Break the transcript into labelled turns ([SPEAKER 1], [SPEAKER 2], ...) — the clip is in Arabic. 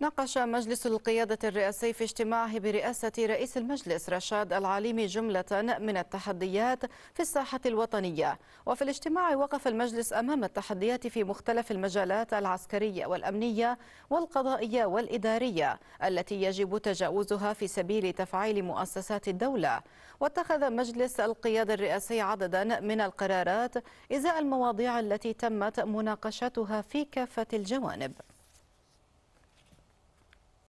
[SPEAKER 1] ناقش مجلس القيادة الرئاسي في اجتماعه برئاسة رئيس المجلس رشاد العليمي جملة من التحديات في الساحة الوطنية وفي الاجتماع وقف المجلس أمام التحديات في مختلف المجالات العسكرية والأمنية والقضائية والإدارية التي يجب تجاوزها في سبيل تفعيل مؤسسات الدولة واتخذ مجلس القيادة الرئاسي عددا من القرارات إزاء المواضيع التي تمت مناقشتها في كافة الجوانب